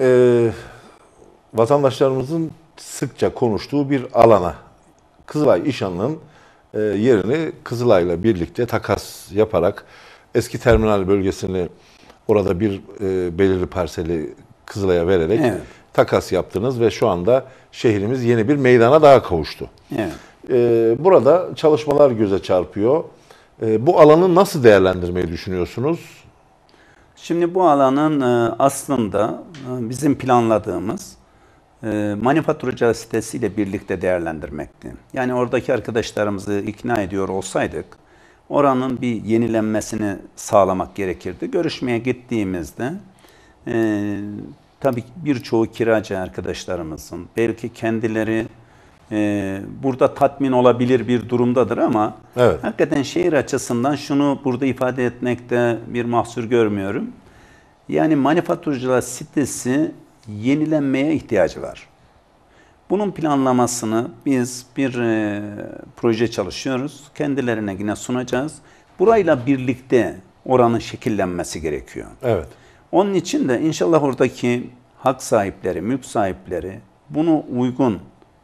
e, vatandaşlarımızın sıkça konuştuğu bir alana Kızılay İşan'ın e, yerini Kızılay'la birlikte takas yaparak eski terminal bölgesini orada bir e, belirli parseli Kızılay'a vererek evet. takas yaptınız ve şu anda şehrimiz yeni bir meydana daha kavuştu. Evet. E, burada çalışmalar göze çarpıyor. E, bu alanı nasıl değerlendirmeyi düşünüyorsunuz? Şimdi bu alanın e, aslında ee, bizim planladığımız e, manifaturacı sitesiyle birlikte değerlendirmekti. Yani oradaki arkadaşlarımızı ikna ediyor olsaydık oranın bir yenilenmesini sağlamak gerekirdi. Görüşmeye gittiğimizde e, tabii birçoğu kiracı arkadaşlarımızın belki kendileri e, burada tatmin olabilir bir durumdadır ama evet. hakikaten şehir açısından şunu burada ifade etmekte bir mahsur görmüyorum. Yani manifaturcular sitesi yenilenmeye ihtiyacı var. Bunun planlamasını biz bir e, proje çalışıyoruz. Kendilerine yine sunacağız. Burayla birlikte oranın şekillenmesi gerekiyor. Evet. Onun için de inşallah oradaki hak sahipleri, mülk sahipleri bunu uygun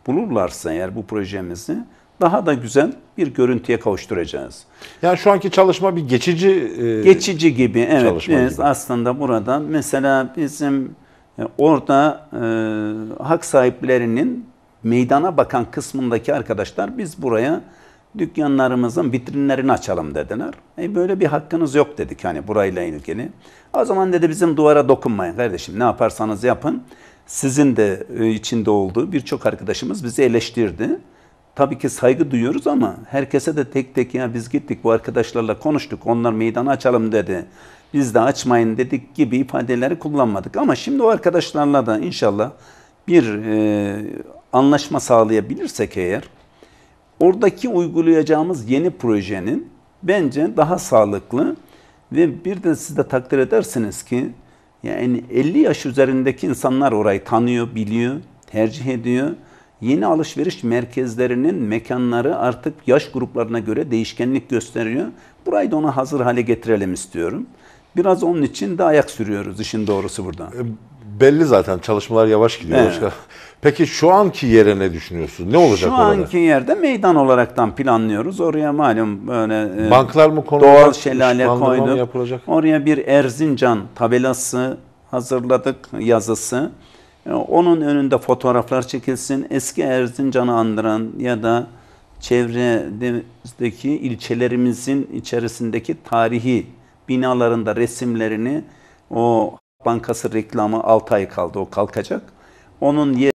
bulurlarsa eğer bu projemizi daha da güzel bir görüntüye kavuşturacağız. Yani şu anki çalışma bir geçici e, geçici gibi evet biz gibi. aslında burada mesela bizim e, orada e, hak sahiplerinin meydana bakan kısmındaki arkadaşlar biz buraya dükkanlarımızın vitrinlerini açalım dediler. E böyle bir hakkınız yok dedik hani burayla ilgili. O zaman dedi bizim duvara dokunmayın kardeşim ne yaparsanız yapın. Sizin de e, içinde olduğu birçok arkadaşımız bizi eleştirdi tabii ki saygı duyuyoruz ama herkese de tek tek ya biz gittik bu arkadaşlarla konuştuk onlar meydan açalım dedi. Biz de açmayın dedik gibi ifadeleri kullanmadık. Ama şimdi o arkadaşlarla da inşallah bir e, anlaşma sağlayabilirsek eğer oradaki uygulayacağımız yeni projenin bence daha sağlıklı ve bir de siz de takdir edersiniz ki yani 50 yaş üzerindeki insanlar orayı tanıyor, biliyor, tercih ediyor. Yeni alışveriş merkezlerinin mekanları artık yaş gruplarına göre değişkenlik gösteriyor. Burayı da ona hazır hale getirelim istiyorum. Biraz onun için de ayak sürüyoruz işin doğrusu burada. E, belli zaten çalışmalar yavaş gidiyor. Evet. Peki şu anki yere ne düşünüyorsun? Ne olacak şu orada? Şu anki yerde meydan olaraktan planlıyoruz. Oraya malum böyle e, banklar mı konulacak? Doğal şelale koyduk. Oraya bir Erzincan tabelası hazırladık yazısı. E, onun önünde fotoğraflar çekilsin. Eski Erzincan'ı andıran ya da çevredeki ilçelerimizin içerisindeki tarihi binalarında resimlerini o Bankası reklamı 6 ay kaldı o kalkacak. Onun yer